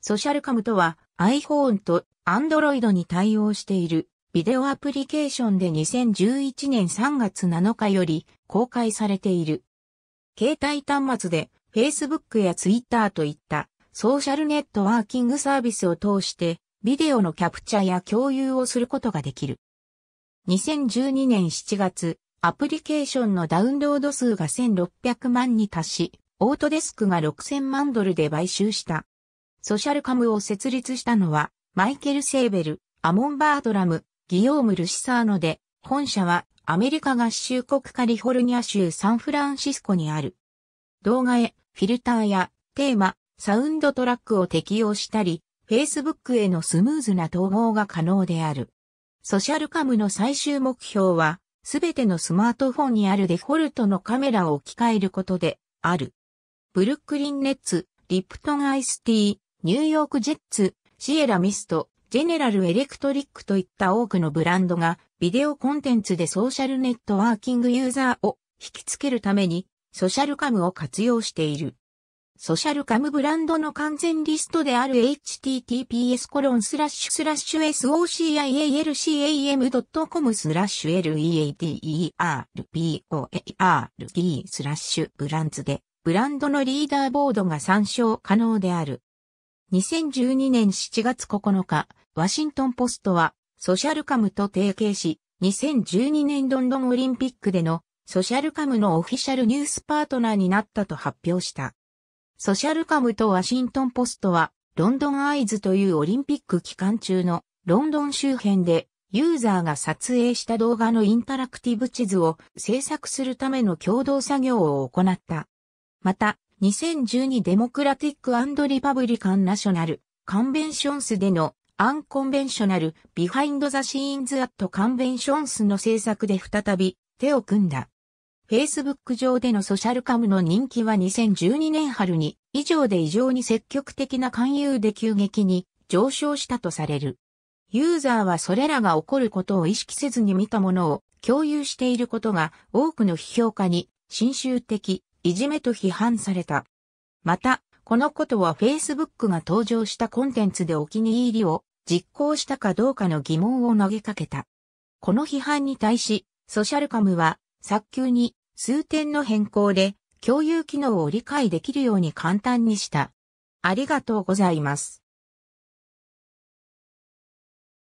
ソシャルカムとは iPhone と Android に対応しているビデオアプリケーションで2011年3月7日より公開されている。携帯端末で Facebook や Twitter といったソーシャルネットワーキングサービスを通してビデオのキャプチャや共有をすることができる。2012年7月、アプリケーションのダウンロード数が1600万に達し、オートデスクが6000万ドルで買収した。ソシャルカムを設立したのは、マイケル・セーベル、アモン・バートラム、ギヨーム・ルシサーノで、本社はアメリカ合衆国カリフォルニア州サンフランシスコにある。動画へフィルターやテーマ、サウンドトラックを適用したり、Facebook へのスムーズな統合が可能である。ソシャルカムの最終目標は、すべてのスマートフォンにあるデフォルトのカメラを置き換えることである。ブルックリンネッツ、リプトンアイスティー、ニューヨークジェッツ、シエラミスト、ジェネラルエレクトリックといった多くのブランドがビデオコンテンツでソーシャルネットワーキングユーザーを引きつけるためにソシャルカムを活用している。ソシャルカムブランドの完全リストである https コロンスラッシュスラッシュ socialcam.com スラッシュ leaderpoard スラッシュブランズでブランドのリーダーボードが参照可能である。2012年7月9日、ワシントンポストは、ソシャルカムと提携し、2012年ロンドンオリンピックでのソシャルカムのオフィシャルニュースパートナーになったと発表した。ソシャルカムとワシントンポストは、ロンドンアイズというオリンピック期間中のロンドン周辺でユーザーが撮影した動画のインタラクティブ地図を制作するための共同作業を行った。また、2012デモクラティックリパブリカンナショナル、カンベンションスでのアンコンベンショナル、ビハインドザシーンズアットカンベンションスの制作で再び手を組んだ。Facebook 上でのソシャルカムの人気は2012年春に以上で異常に積極的な勧誘で急激に上昇したとされる。ユーザーはそれらが起こることを意識せずに見たものを共有していることが多くの批評家に、侵襲的、いじめと批判された。また、このことは Facebook が登場したコンテンツでお気に入りを実行したかどうかの疑問を投げかけた。この批判に対し、ソシャルカムは早急に数点の変更で共有機能を理解できるように簡単にした。ありがとうございます。